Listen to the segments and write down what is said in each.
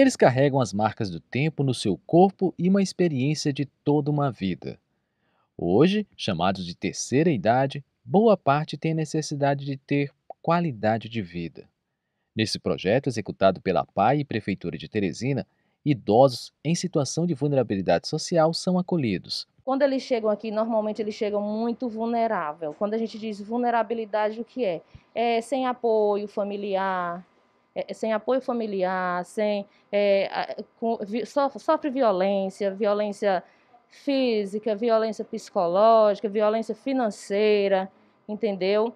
Eles carregam as marcas do tempo no seu corpo e uma experiência de toda uma vida. Hoje, chamados de terceira idade, boa parte tem a necessidade de ter qualidade de vida. Nesse projeto executado pela PAI e Prefeitura de Teresina, idosos em situação de vulnerabilidade social são acolhidos. Quando eles chegam aqui, normalmente eles chegam muito vulnerável. Quando a gente diz vulnerabilidade, o que é? É sem apoio familiar, é, é, sem apoio familiar, sem é, com, vi, sofre, violência, violência física, violência psicológica, violência financeira, entendeu?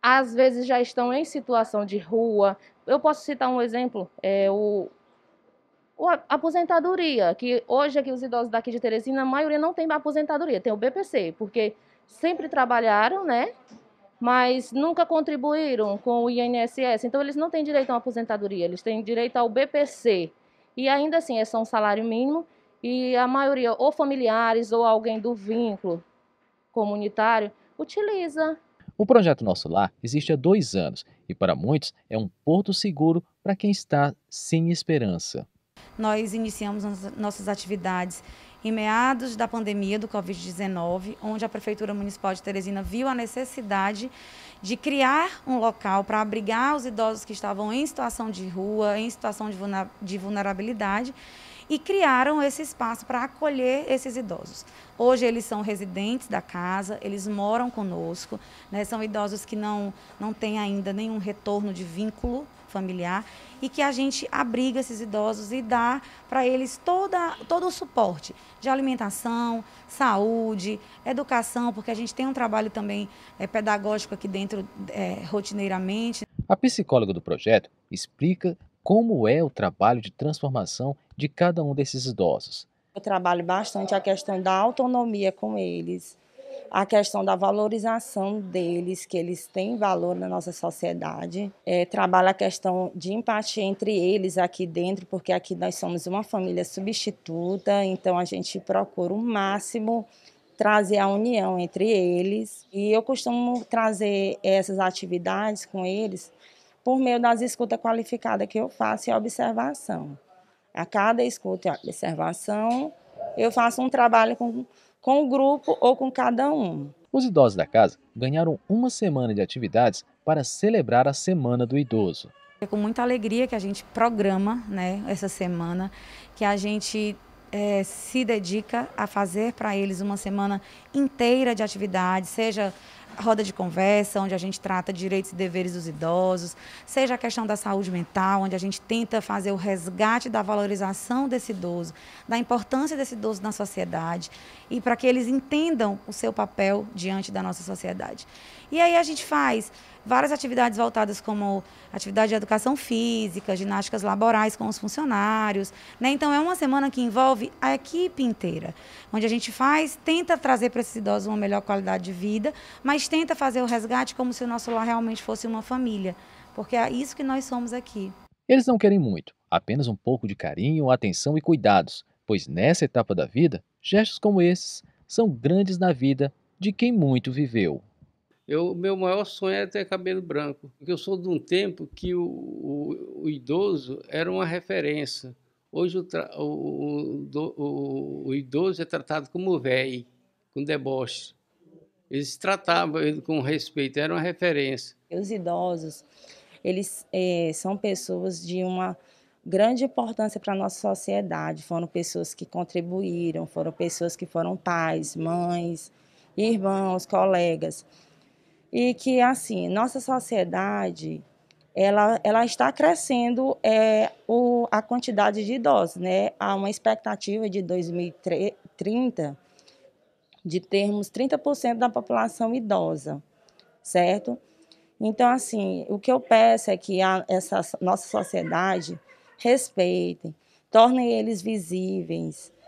Às vezes já estão em situação de rua. Eu posso citar um exemplo, é o a, aposentadoria, que hoje aqui os idosos daqui de Teresina, a maioria não tem aposentadoria, tem o BPC, porque sempre trabalharam, né? mas nunca contribuíram com o INSS. Então, eles não têm direito a uma aposentadoria, eles têm direito ao BPC. E ainda assim, é só um salário mínimo e a maioria, ou familiares ou alguém do vínculo comunitário, utiliza. O projeto Nosso Lar existe há dois anos e, para muitos, é um porto seguro para quem está sem esperança. Nós iniciamos nossas atividades em meados da pandemia do Covid-19, onde a Prefeitura Municipal de Teresina viu a necessidade de criar um local para abrigar os idosos que estavam em situação de rua, em situação de vulnerabilidade, e criaram esse espaço para acolher esses idosos. Hoje eles são residentes da casa, eles moram conosco, né? são idosos que não, não têm ainda nenhum retorno de vínculo familiar e que a gente abriga esses idosos e dá para eles toda, todo o suporte de alimentação, saúde, educação, porque a gente tem um trabalho também é, pedagógico aqui dentro é, rotineiramente. A psicóloga do projeto explica como é o trabalho de transformação de cada um desses idosos. Eu trabalho bastante a questão da autonomia com eles, a questão da valorização deles, que eles têm valor na nossa sociedade. É, trabalha a questão de empatia entre eles aqui dentro, porque aqui nós somos uma família substituta, então a gente procura o máximo trazer a união entre eles. E eu costumo trazer essas atividades com eles por meio das escutas qualificadas que eu faço e a observação. A cada escuta e observação, eu faço um trabalho com com o grupo ou com cada um. Os idosos da casa ganharam uma semana de atividades para celebrar a Semana do Idoso. É com muita alegria que a gente programa né, essa semana, que a gente é, se dedica a fazer para eles uma semana inteira de atividades, seja roda de conversa, onde a gente trata direitos e deveres dos idosos, seja a questão da saúde mental, onde a gente tenta fazer o resgate da valorização desse idoso, da importância desse idoso na sociedade e para que eles entendam o seu papel diante da nossa sociedade. E aí a gente faz várias atividades voltadas como atividade de educação física, ginásticas laborais com os funcionários, né? Então é uma semana que envolve a equipe inteira, onde a gente faz, tenta trazer para esses idosos uma melhor qualidade de vida, mas gente tenta fazer o resgate como se o nosso lar realmente fosse uma família, porque é isso que nós somos aqui. Eles não querem muito, apenas um pouco de carinho, atenção e cuidados, pois nessa etapa da vida, gestos como esses são grandes na vida de quem muito viveu. Eu, meu maior sonho é ter cabelo branco, porque eu sou de um tempo que o, o, o idoso era uma referência. Hoje o, o, o idoso é tratado como velho, com deboche. Eles tratavam ele com respeito, era uma referência. Os idosos, eles é, são pessoas de uma grande importância para a nossa sociedade. Foram pessoas que contribuíram, foram pessoas que foram pais, mães, irmãos, colegas. E que, assim, nossa sociedade, ela, ela está crescendo é, o, a quantidade de idosos, né? Há uma expectativa de 2030 de termos 30% da população idosa, certo? Então, assim, o que eu peço é que a, essa nossa sociedade respeite, torne eles visíveis,